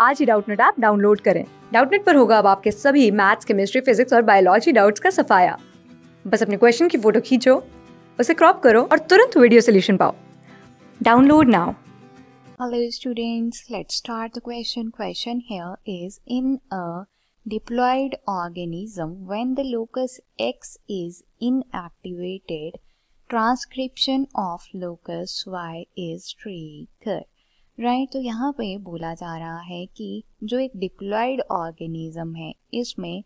आज ही Doubtnut app download करें डाउटनेट पर होगा अब आपके सभी मैथ्स केमिस्ट्री फिजिक्स और बायोलॉजी डाउट्स का सफाया बस अपने क्वेश्चन की फोटो खींचो उसे क्रॉप करो और तुरंत वीडियो सोल्यूशन पाओ download now Hello students, let's start the question. Question here is in a diploid organism when the locus X is inactivated, transcription of locus Y is triggered. Right right, तो यहाँ पे बोला जा रहा है कि जो एक डिप्लॉयड ऑर्गेनिज्म है इसमें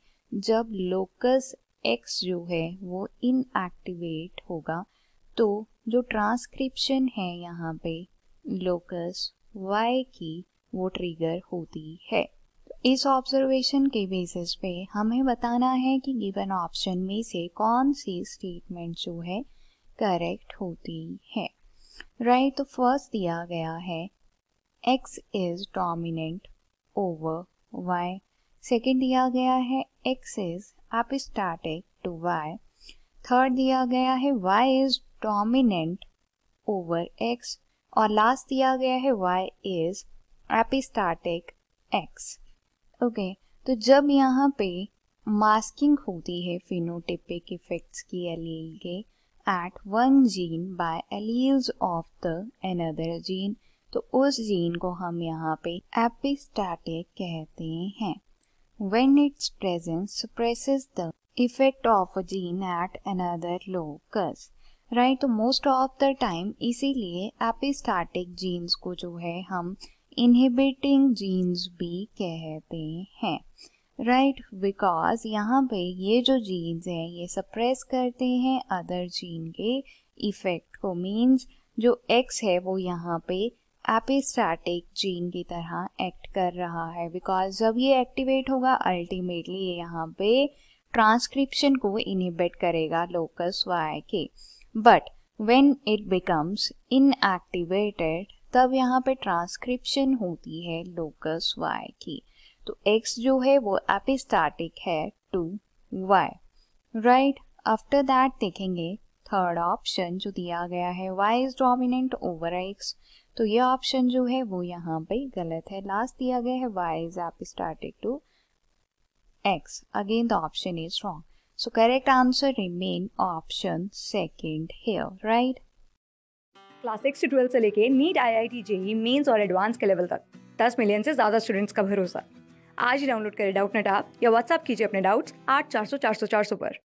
जब लोकस एक्स जो है वो इनएक्टिवेट होगा तो जो ट्रांसक्रिप्शन है यहाँ पे लोकस वाई की वो ट्रिगर होती है इस ऑब्जर्वेशन के बेसिस पे हमें बताना है कि गिवन ऑप्शन में से कौन सी स्टेटमेंट जो है करेक्ट होती है राइट right, तो फर्स्ट दिया गया है x is dominant over y second दिया गया है x is epistatic to y third दिया गया है y is dominant over x और लास्ट दिया गया है y is epistatic x okay तो जब यहाँ पे मास्किंग होती है फिनोटिपिक इफेक्ट्स की एलील के at one gene by alleles of the another gene तो उस जीन को हम यहाँ पे एपिस्टैटिक कहते हैं when its presence suppresses the effect of a gene at another locus right तो मोस्ट ऑफ द टाइम इसीलिए एपिस्टैटिक जीन्स को जो है हम इनहिबिटिंग जीन्स भी कहते हैं राइट बिकॉज यहाँ पे ये जो जीन्स हैं ये सप्रेस करते हैं अदर जीन के इफेक्ट को मीन्स जो एक्स है वो यहाँ पे एपिस्टैटिक जीन की तरह एक्ट कर रहा है बिकॉज जब ये एक्टिवेट होगा अल्टीमेटली ये यहाँ पे ट्रांसक्रिप्शन को इनहिबिट करेगा लोकस वाई के but when it becomes inactivated तब यहाँ पे ट्रांसक्रिप्शन होती है लोकस वाई की तो एक्स जो है वो एपिस्टैटिक है to Y right after that देखेंगे थर्ड ऑप्शन जो दिया गया है Y is dominant over X तो ये ऑप्शन जो है वो यहाँ पे गलत है लास्ट दिया गया है Y is epistatic to X again the option is wrong so correct answer remain option second here right class six से ट्वेल्थ से लेके NEET I I T JEE mains और एडवांस के लेवल तक दस मिलियन से ज़्यादा students का भरोसा आज ही डाउनलोड करें डाउट नेट आप या व्हाट्सअप कीजिए अपने डाउट्स आठ चार सौ चार सौ चार सौ पर